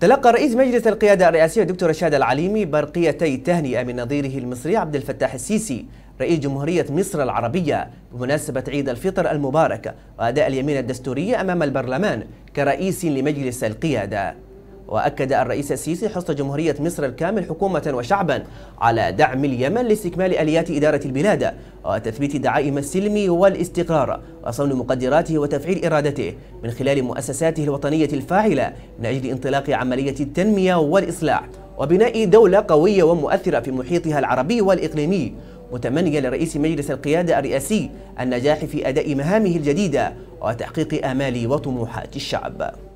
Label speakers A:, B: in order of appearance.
A: تلقى رئيس مجلس القيادة الرئاسية الدكتور رشاد العليمي برقيتي تهنئة من نظيره المصري عبد الفتاح السيسي رئيس جمهورية مصر العربية بمناسبة عيد الفطر المبارك وأداء اليمين الدستورية أمام البرلمان كرئيس لمجلس القيادة وأكد الرئيس السيسي حرص جمهورية مصر الكامل حكومة وشعبا على دعم اليمن لاستكمال آليات إدارة البلاد وتثبيت دعائم السلم والاستقرار وصون مقدراته وتفعيل إرادته من خلال مؤسساته الوطنية الفاعلة من أجل انطلاق عملية التنمية والإصلاح وبناء دولة قوية ومؤثرة في محيطها العربي والإقليمي متمنيا لرئيس مجلس القيادة الرئاسي النجاح في أداء مهامه الجديدة وتحقيق آمال وطموحات الشعب